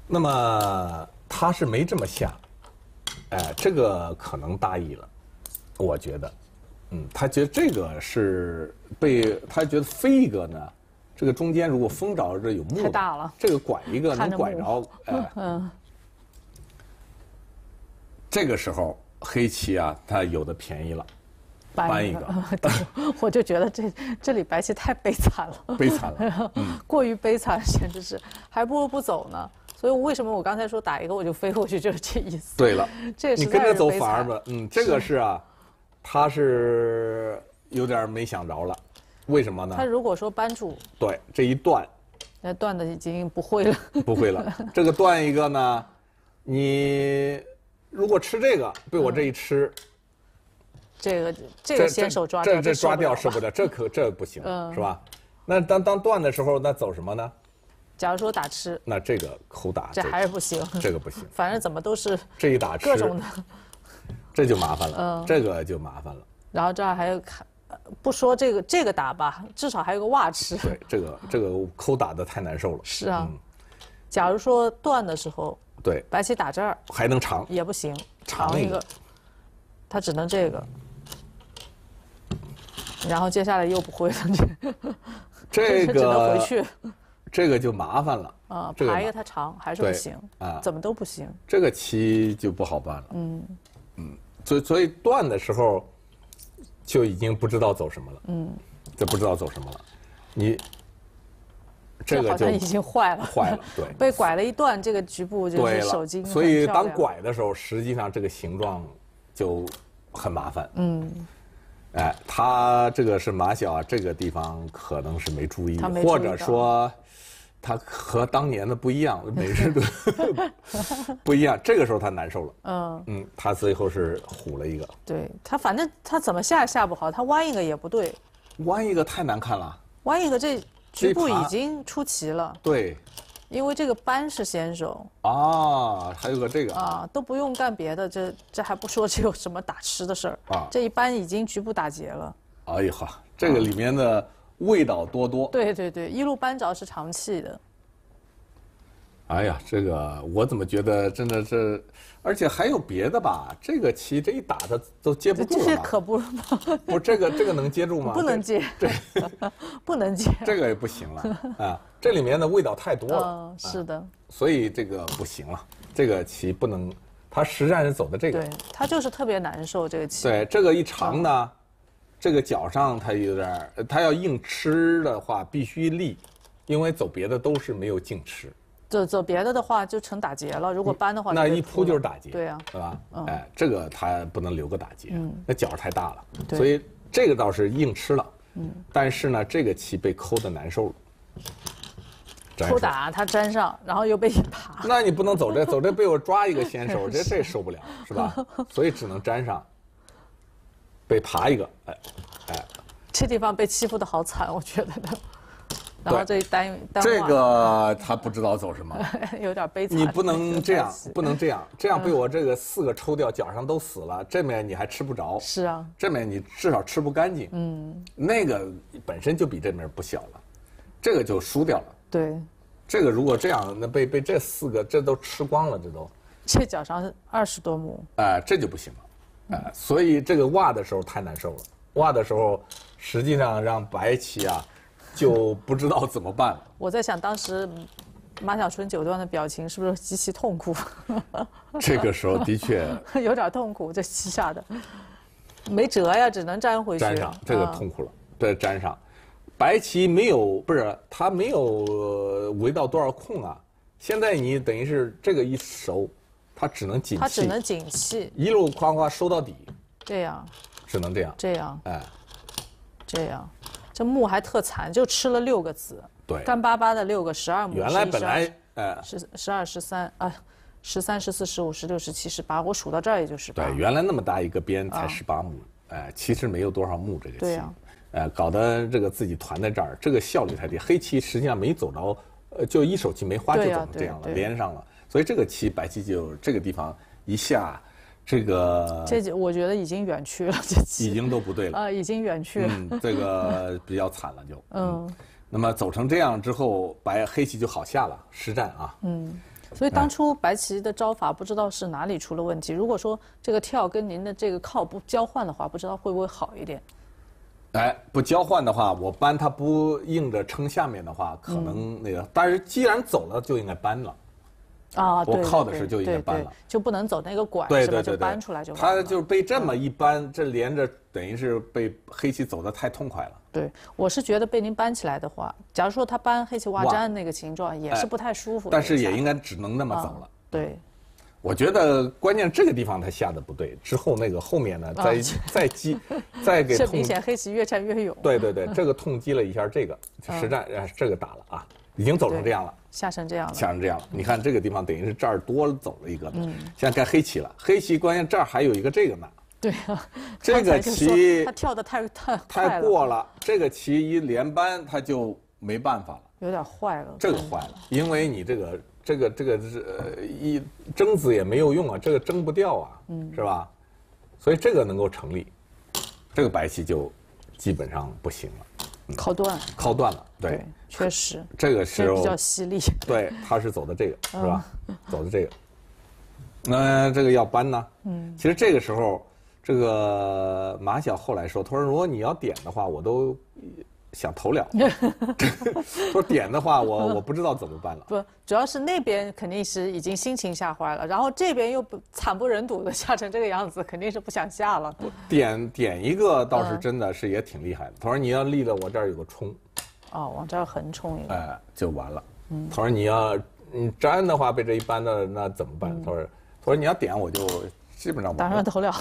那么他是没这么下，哎，这个可能大意了，我觉得，嗯，他觉得这个是被他觉得飞一个呢，这个中间如果封着这有木太大了，这个拐一个能拐着，哎，这个时候黑棋啊，他有的便宜了。搬一个，我就觉得这这里白棋太悲惨了，悲惨了，过于悲惨，简直是，还不如不走呢。所以为什么我刚才说打一个我就飞过去，就是这意思。对了，这你跟着走反而吧，嗯，这个是啊，他是有点没想着了，为什么呢？他如果说搬主，对这一断，那断的已经不会了，不会了。这个断一个呢，你如果吃这个，被我这一吃。这个这个先手抓掉，这抓掉是不了，这可这不行，是吧？那当当断的时候，那走什么呢？假如说打吃，那这个抠打，这还是不行，这个不行。反正怎么都是这一打吃，各种的，这就麻烦了，这个就麻烦了。然后这儿还有，看，不说这个这个打吧，至少还有个袜吃。对，这个这个抠打的太难受了。是啊，假如说断的时候，对，白棋打这儿还能长，也不行，长一个，他只能这个。然后接下来又不会了，这个 只能回去，这个就麻烦了啊！爬一个它长还是不行啊，怎么都不行。这个漆就不好办了，嗯嗯，所所以断的时候就已经不知道走什么了，嗯，就不知道走什么了，你这个就已经坏了，坏了，对，被拐了一段，这个局部就是手机，所以当拐的时候，实际上这个形状就很麻烦，嗯。哎，他这个是马小，这个地方可能是没注意，或者说，他和当年的不一样，每日都不一样。这个时候他难受了。嗯嗯，他最后是虎了一个。对他，反正他怎么下下不好，他弯一个也不对，弯一个太难看了。弯一个，这局部已经出奇了。对。因为这个班是先手啊，还有个这个啊，都不用干别的，这这还不说这有什么打吃的事儿啊，这一班已经局部打劫了。哎呀，这个里面的味道多多。对对对，一路扳着是长气的。哎呀，这个我怎么觉得真的是，而且还有别的吧？这个棋这一打，他都接不住了。这可不吗？不，这个这个能接住吗？不能接。对，不能接。这个也不行了啊！这里面的味道太多了。是的。所以这个不行了，这个棋不能。他实战是走的这个。对他就是特别难受这个棋。对这个一长呢，这个脚上他有点儿，他要硬吃的话必须立，因为走别的都是没有净吃。走走别的的话就成打劫了，如果搬的话，那一扑就是打劫，对啊，是吧？哎，这个他不能留个打劫，那脚太大了，所以这个倒是硬吃了，但是呢，这个棋被抠的难受了，抠打他粘上，然后又被一爬，那你不能走这，走这被我抓一个先手，这这受不了，是吧？所以只能粘上，被爬一个，哎，哎，这地方被欺负的好惨，我觉得。然后这单单，这个 他不知道走什么，有点悲惨。你不能这样，不能这样，这样被我这个四个抽掉，脚上都死了，这面你还吃不着。是啊，这面你至少吃不干净。嗯，那个本身就比这面不小了，这个就输掉了。对，这个如果这样，那被被这四个这都吃光了，这都这脚上二十多亩，哎，这就不行了，哎，所以这个挖的时候太难受了，挖的时候实际上让白棋啊。就不知道怎么办。了。我在想，当时马晓春九段的表情是不是极其痛苦？这个时候的确 有点痛苦，这急下的，没辙呀，只能粘回去。粘上，这个痛苦了。这粘上，白棋没有，不是他没有围到多少空啊。现在你等于是这个一收，他只能紧气。他只能紧气，一路夸夸收到底。这样。只能这样。这样。哎，这样。这木还特惨，就吃了六个子，干巴巴的六个，十二木。原来本来，呃，十十二十三啊，十三十四十五十六十七十八，我数到这儿也就是对，原来那么大一个边才十八木，哎，其实没有多少木这个棋。对啊。呃，搞得这个自己团在这儿，这个效率太低。黑棋实际上没走着，呃，就一手棋没花就走成这样了，连上了。所以这个棋，白棋就这个地方一下。这个，这我觉得已经远去了，这已经都不对了啊，已经远去了。这个比较惨了，就嗯，那么走成这样之后，白黑棋就好下了，实战啊。嗯，所以当初白棋的招法不知道是哪里出了问题。如果说这个跳跟您的这个靠不交换的话，不知道会不会好一点？哎，不交换的话，我搬它不硬着撑下面的话，可能那个。但是既然走了，就应该搬了。啊，我靠的是就应该搬了，就不能走那个拐，对对，就搬出来就。他就被这么一搬，这连着等于是被黑棋走的太痛快了。对，我是觉得被您搬起来的话，假如说他搬黑棋挖粘那个形状，也是不太舒服。但是也应该只能那么走了。对，我觉得关键这个地方他下的不对，之后那个后面呢，再再击，再给。这明显黑棋越战越勇。对对对，这个痛击了一下，这个实战这个打了啊。已经走成这样了，下成这样了，下成这样了。你看这个地方，等于是这儿多走了一个，嗯，现在该黑棋了。黑棋关键这儿还有一个这个呢，对，这个 棋他跳的太太太过了。这个棋一连扳，他就没办法了，有点坏了。这个坏了，因为你这个这个这个是一争子也没有用啊，这个争不掉啊，嗯，是吧？所以这个能够成立，这个白棋就基本上不行了。靠断，靠断了，对，确实，这个时候比较犀利，对，他是走的这个，是吧？走的这个，那这个要搬呢？嗯，其实这个时候，这个马晓后来说，他说如果你要点的话，我都。想投了，说点的话，我 我不知道怎么办了。不，主要是那边肯定是已经心情吓坏了，然后这边又不惨不忍睹的吓成这个样子，肯定是不想下了。点点一个倒是真的是也挺厉害的。他说你要立了，我这儿有个冲，哦，往这儿横冲一个，哎，就完了。嗯，他说你要你粘的话被这一班的那怎么办？他说他说你要点我就。基本上打算投了，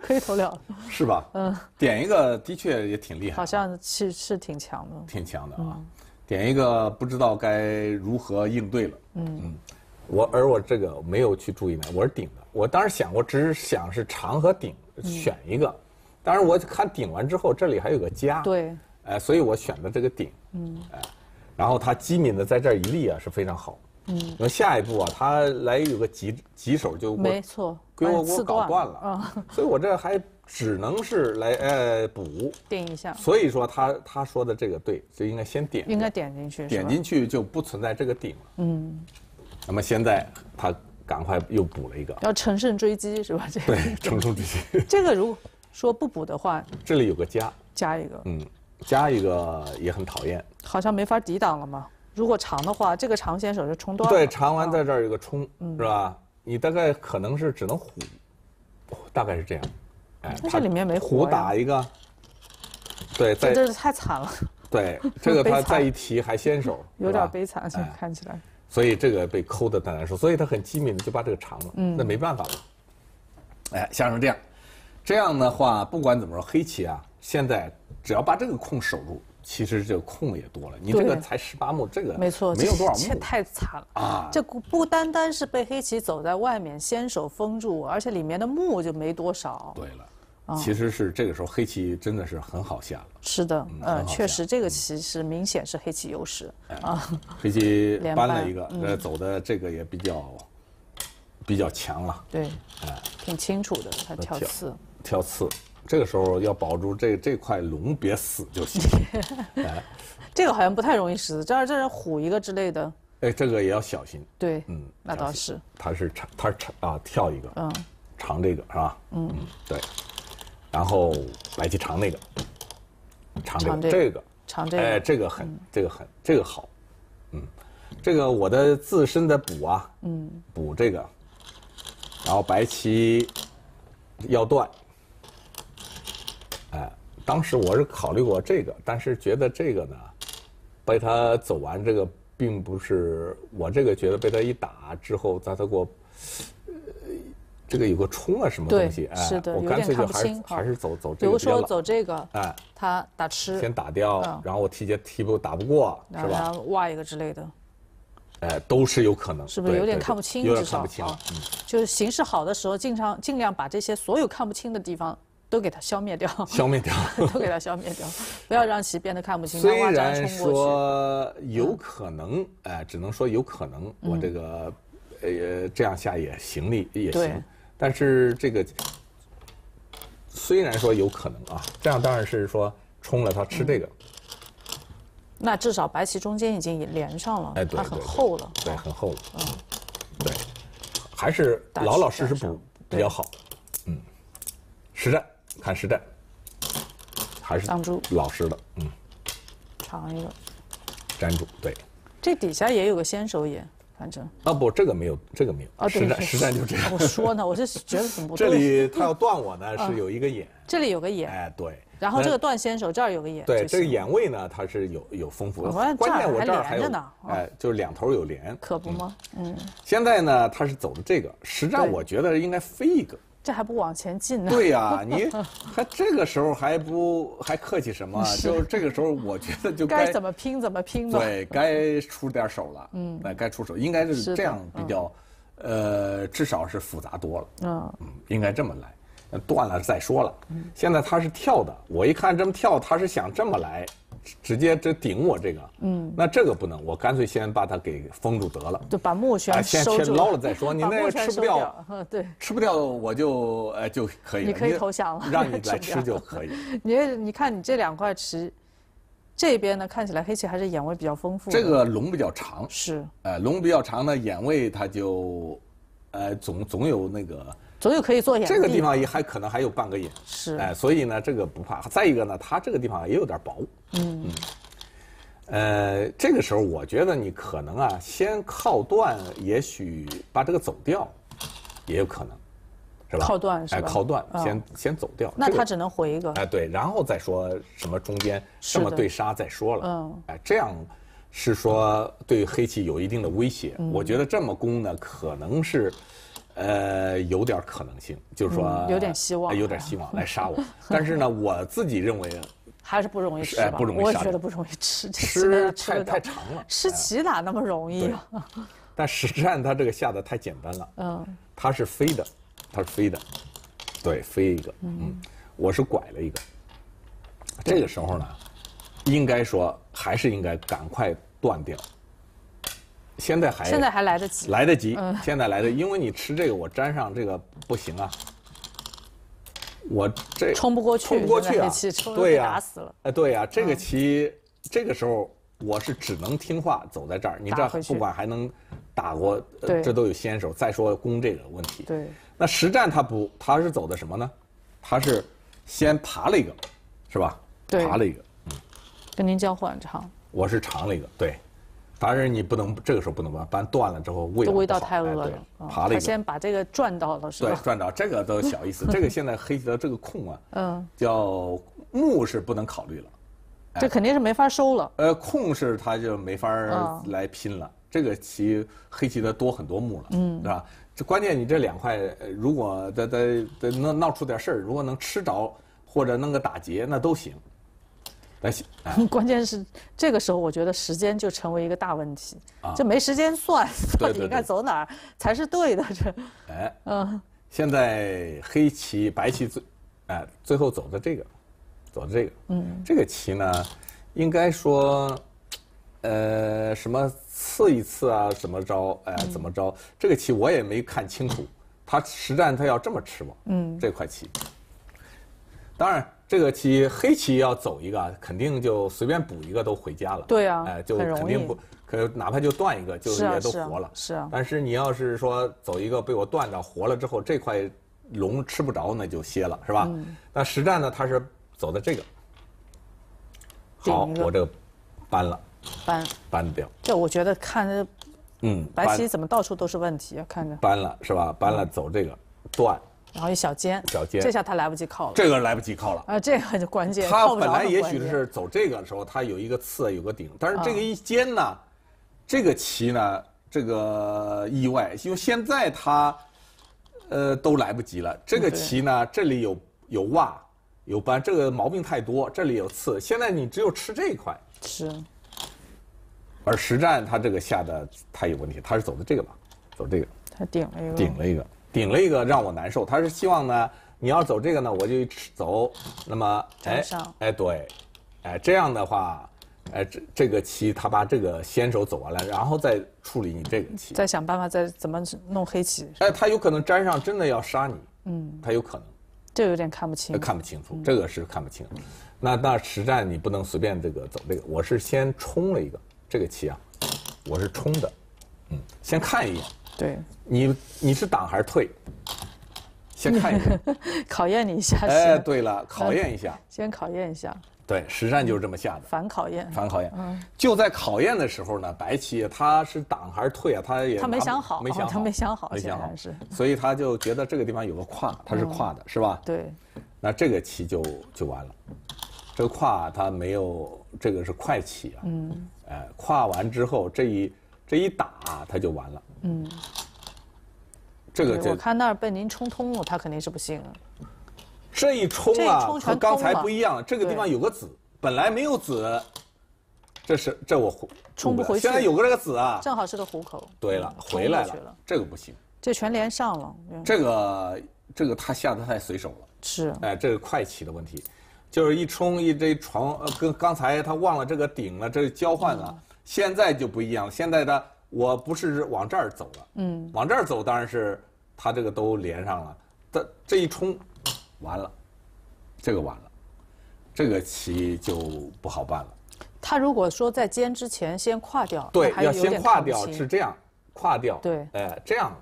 可以投了，是吧？嗯，点一个的确也挺厉害，好像是是挺强的，挺强的啊。点一个不知道该如何应对了，嗯嗯，我而我这个没有去注意呢，我是顶的。我当时想，我只是想是长和顶选一个，当然我看顶完之后，这里还有个加，对，哎，所以我选的这个顶，嗯，哎，然后他机敏的在这一立啊是非常好，嗯，那下一步啊，他来有个棘棘手就没错。给我给我搞断了，所以，我这还只能是来呃补顶 一下。所以说他他说的这个对，就应该先点，应该点进去，点进去就不存在这个顶。嗯，那么现在他赶快又补了一个，要乘胜追击是吧？这对，乘胜追击。这个如果说不补的话，这里有个加，加一个，嗯，加一个也很讨厌，好像没法抵挡了吗？如果长的话，这个长先手就冲断了，对，长完在这儿有个冲，是吧？你大概可能是只能虎，大概是这样，哎，这里面没虎打一个，对，在，这是太惨了。对，这个 他再一提还先手，有点悲惨，看起来。所以这个被抠的当然说，所以他很机敏的就把这个长了，嗯，那没办法了，哎，像是这样，这样的话不管怎么说，黑棋啊现在只要把这个空守住。其实这个空也多了，你这个才十八目，这个没错，没有多少目，太惨了啊！这不单单是被黑棋走在外面先手封住，而且里面的目就没多少。对了，其实是这个时候黑棋真的是很好下了。是的，嗯，确实这个棋是明显是黑棋优势啊。黑棋 搬了一个，呃，走的这个也比较比较强了。对，哎，挺清楚的，他挑刺，挑刺。这个时候要保住这这块龙别死就行。哎，这个好像不太容易死，这儿这是虎一个之类的。哎，这个也要小心。对，嗯，那倒是。他是长，他是长啊，跳一个。嗯。长这个是吧？嗯嗯。对，然后白棋长那个，长这个这个。长这个。哎，这个很，这个很，这个好。嗯，这个我的自身的补啊，嗯，补这个，然后白棋要断。当时我是考虑过这个，但是觉得这个呢，被他走完这个并不是我这个觉得被他一打之后，在他给我，这个有个冲啊什么东西，我干脆就还是走走这个。比如说走这个，哎，他打吃，先打掉，然后我提前踢不打不过，是吧？挖一个之类的，哎，都是有可能。是不是有点看不清？有点看不清，就是形势好的时候，尽量尽量把这些所有看不清的地方。都给它消灭掉，消灭掉，都给它消灭掉，不要让棋变得看不清。虽然说有可能，哎，只能说有可能，我这个呃这样下也行力也行。但是这个虽然说有可能啊，这样当然是说冲了，他吃这个。那至少白棋中间已经也连上了，哎，对，很厚了，对，很厚了，嗯，对，还是老老实实补比较好，嗯，实战。看实战，还是藏珠。老实的，嗯，尝一个，粘住对。这底下也有个先手眼，反正啊不，这个没有，这个没有啊。实战实战就这样。我说呢，我是觉得很不。这 里他要断我呢，是有一个眼。这里有个眼，哎对。然后这个断先手这儿有个眼，对，这个眼位呢，它是有有丰富的。关键我这儿还连着呢，哎，就是两头有连。可不吗？嗯。现在呢，他是走的这个实战，我觉得应该飞一个。这还不往前进呢？对呀，你还这个时候还不还客气什么？就这个时候，我觉得就该怎么拼怎么拼吧。对，该出点手了。嗯，哎，该出手，应该是这样比较，呃，至少是复杂多了。嗯嗯，应该这么来，断了再说了。现在他是跳的，我一看这么跳，他是想这么来。直接这顶我这个，嗯，那这个不能，我干脆先把它给封住得了。就把木全先先捞了再说，你 那吃不掉。对，吃不掉我就哎就可以。你可以投降了，让你来 吃就可以。你你看你这两块棋，这边呢看起来黑棋还是眼位比较丰富。这个龙比较长，是。哎，龙比较长呢，眼位它就，哎，总总有那个。可以下，这个地方也还可能还有半个眼，是哎，所以呢，这个不怕。再一个呢，他这个地方也有点薄，嗯嗯，呃，这个时候我觉得你可能啊，先靠断，也许把这个走掉，也有可能，是吧？靠断是靠断，先先走掉。那他只能活一个。哎，对，然后再说什么中间这么对杀再说了，嗯，哎，这样是说对黑气有一定的威胁。我觉得这么攻呢，可能是。呃，有点可能性，就是说有点希望，有点希望来杀我。但是呢，我自己认为还是不容易吃，哎，不容易吃。我觉得不容易吃，吃太太长了。吃棋哪那么容易啊？但实战他这个下的太简单了。嗯，他是飞的，他是飞的，对，飞一个。嗯，我是拐了一个。这个时候呢，应该说还是应该赶快断掉。现在还现在还来得及，来得及。现在来得，因为你吃这个，我粘上这个不行啊。我这冲不过去，冲不过去，对呀。哎，对呀，这个棋这个时候我是只能听话走在这儿。你这不管还能打过，这都有先手。再说攻这个问题。对。那实战他不，他是走的什么呢？他是先爬了一个，是吧？对。爬了一个，嗯。跟您交换长。我是长了一个，对。凡是你不能这个时候不能把扳断了之后味，道味道太恶了。爬了一个，先把这个转到了是吧？对，转到这个都小意思。这个现在黑棋的这个空啊，嗯，叫目是不能考虑了，这肯定是没法收了。呃，空是他就没法来拼了。这个棋黑棋的多很多目了，嗯，是吧？这关键你这两块，如果再再再闹闹出点事儿，如果能吃着或者弄个打劫，那都行。关键是这个时候，我觉得时间就成为一个大问题，就没时间算 到底该走哪儿才是对的。这，哎，嗯，现在黑棋、白棋最，哎，最后走的这个，走的这个，嗯，这个棋呢，应该说，呃，什么刺一刺啊，怎么着，哎，怎么着？这个棋我也没看清楚，他实战他要这么吃吗？嗯，这块棋，当然。这个棋黑棋要走一个，肯定就随便补一个都回家了。对啊，哎，就肯定不，可哪怕就断一个，就也都活了。是啊，是啊。是啊。但是你要是说走一个被我断着活了之后这块龙吃不着，那就歇了，是吧？嗯。那实战呢？他是走的这个。好，我这个搬了。搬。搬掉。这我觉得看着。嗯。白棋怎么到处都是问题？看着。搬了是吧？搬了走这个断。然后一小尖，小尖，这下他来不及靠了。这个来不及靠了啊，这个很关键。他本来也许是走这个的时候，他有一个刺，有个顶，但是这个一尖呢，这个棋呢，这个意外，因为现在他，呃，都来不及了。这个棋呢，这里有有哇，有斑，这个毛病太多，这里有刺。现在你只有吃这一块，吃。而实战他这个下的太有问题，他是走的这个吧，走这个。他顶了一个，顶了一个。顶了一个让我难受，他是希望呢，你要走这个呢，我就走，那么哎哎对，哎这样的话，哎这这个棋他把这个先手走完了，然后再处理你这个棋，再想办法再怎么弄黑棋。哎，他有可能粘上，真的要杀你，嗯，他有可能，这有点看不清，看不清楚，这个是看不清。那那实战你不能随便这个走这个，我是先冲了一个这个棋啊，我是冲的，嗯，先看一眼。对你，你是挡还是退？先看一看，考验你一下。哎，对了，考验一下。先考验一下。对，实战就是这么下的。反考验，反考验。嗯。就在考验的时候呢，白棋他是挡还是退啊？他也他没想好，没想好，没想好，没想好是。所以他就觉得这个地方有个跨，他是跨的是吧？对。那这个棋就就完了，这个跨他没有，这个是快棋啊。嗯。哎，跨完之后，这一这一打他就完了。嗯，这个我看那儿被您冲通了，他肯定是不行。这一冲啊，和刚才不一样。这个地方有个子，本来没有子，这是这我冲不回去现在有个这个子啊，正好是个虎口。对了，回来了，这个不行。这全连上了。这个这个他下的太随手了。是。哎，这个快棋的问题，就是一冲一这床，跟刚才他忘了这个顶了，这交换了，现在就不一样。了，现在的。我不是往这儿走了，嗯，往这儿走当然是他这个都连上了，但这一冲完了，这个完了，这个棋就不好办了。他如果说在尖之前先跨掉，对，要先跨掉是这样，跨掉，对，哎，这样，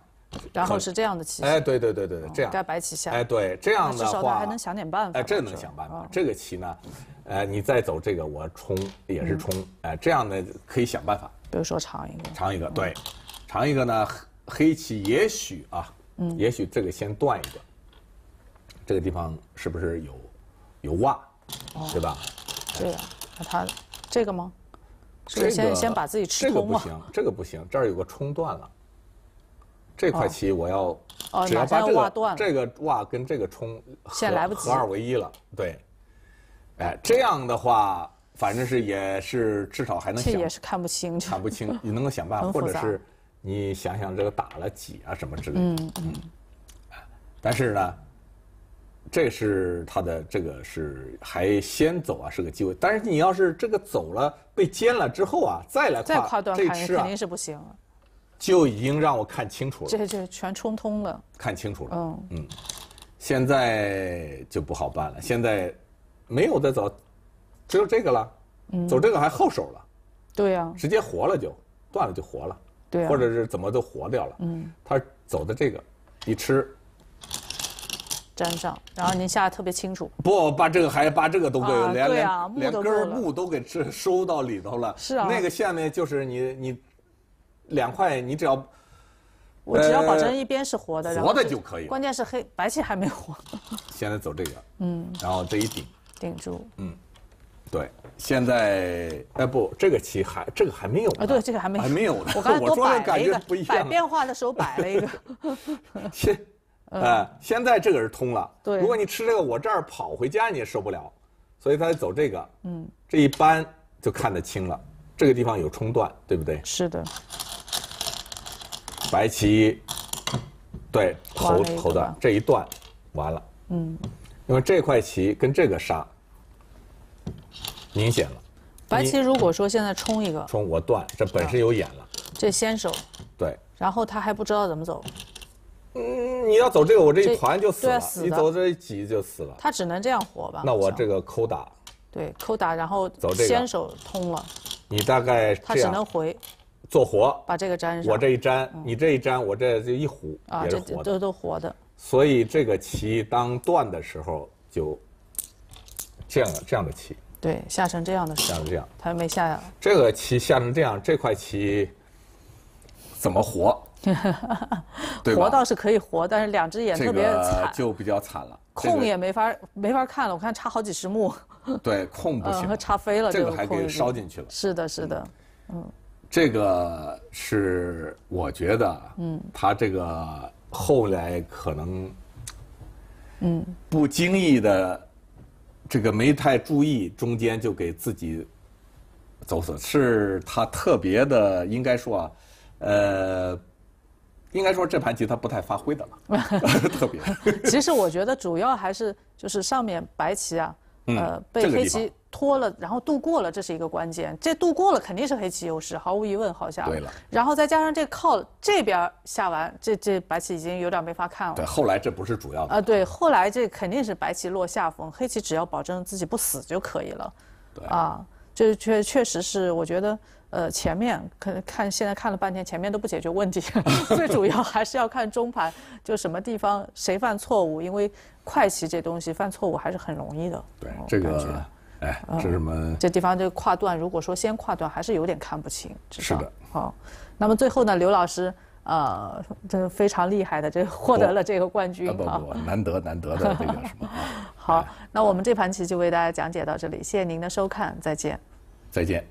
然后是这样的棋，哎，对对对对对，这样该白棋下，哎，对，这样的话，至少他还能想点办法，哎，这能想办法，这个棋呢，哎，你再走这个，我冲也是冲，哎，这样呢可以想办法。比如说长一个，长一个对，长一个呢，黑棋也许啊，嗯，也许这个先断一个，这个地方是不是有，有挖，对吧？对啊，那他这个吗？是先先把自己吃通啊？这个不行，这个不行，这儿有个冲断了，这块棋我要只要把这个这个挖跟这个冲合合二为一了，对，哎这样的话。反正是也是，至少还能想。这也是看不清。看不清，你能够想办法，或者是你想想这个打了几啊什么之类的。嗯嗯。但是呢，这是他的这个是还先走啊，是个机会。但是你要是这个走了被歼了之后啊，再来跨再跨段还是肯定是不行。就已经让我看清楚。了，这这全冲通了。看清楚了。嗯嗯。现在就不好办了。现在没有再找。只有这个了，走这个还后手了，对呀，直接活了就断了就活了，对，或者是怎么都活掉了。嗯，他走的这个，你吃粘上，然后您下的特别清楚。不，把这个还把这个都给连连连根木都给吃收到里头了。是啊，那个下面就是你你两块，你只要我只要保证一边是活的，活的就可以。关键是黑白棋还没活。现在走这个，嗯，然后这一顶顶住，嗯。对，现在哎不，这个棋还这个还没有呢。对，这个还没还没有呢。我刚才 感觉不一样。变化的时候摆了一个。现，哎，现在这个是通了。对。如果你吃这个，我这儿跑回家你也受不了，所以他得走这个。嗯。这一扳就看得清了，这个地方有冲断，对不对？是的。白棋，对头头断这一断，完了。嗯。因为这块棋跟这个杀。明显了，白棋如果说现在冲一个，冲我断，这本身有眼了。这先手，对，然后他还不知道怎么走。嗯，你要走这个，我这一团就死了；你走这一挤就死了。他只能这样活吧？那我这个抠打，对，抠打，然后走这个先手通了。你大概他只能回，做活，把这个粘上。我这一粘，你这一粘，我这就一虎，也活。这都都活的。所以这个棋当断的时候，就这样这样的棋。对，下成这样的，下成这样，他没下。呀。这个棋下成这样，这块棋怎么活？活倒是可以活，但是两只眼特别惨，就比较惨了。空也没法没法看了，我看差好几十目。对，空不行，和差飞了，这个还给烧进去了。是的，是的，嗯。这个是我觉得，嗯，他这个后来可能，嗯，不经意的。这个没太注意，中间就给自己走死。是他特别的，应该说啊，呃，应该说这盘棋他不太发挥的了，特别。其实我觉得主要还是就是上面白棋啊，呃，被黑棋。拖了，然后度过了，这是一个关键。这度过了肯定是黑棋优势，毫无疑问，好像。对了。然后再加上这靠这边下完，这这白棋已经有点没法看了。对，后来这不是主要的。啊，对，后来这肯定是白棋落下风，黑棋只要保证自己不死就可以了。对。啊，这确确实是，我觉得，呃，前面可能看现在看了半天，前面都不解决问题，最主要还是要看中盘，就什么地方谁犯错误，因为快棋这东西犯错误还是很容易的。对，这个。哎，是什么？这地方这个跨段，如果说先跨段，还是有点看不清。是的。好，那么最后呢，刘老师，呃，这非常厉害的，这获得了这个冠军啊！不不，难得难得的 这个什么好，那我们这盘棋就为大家讲解到这里，谢谢您的收看，再见。再见。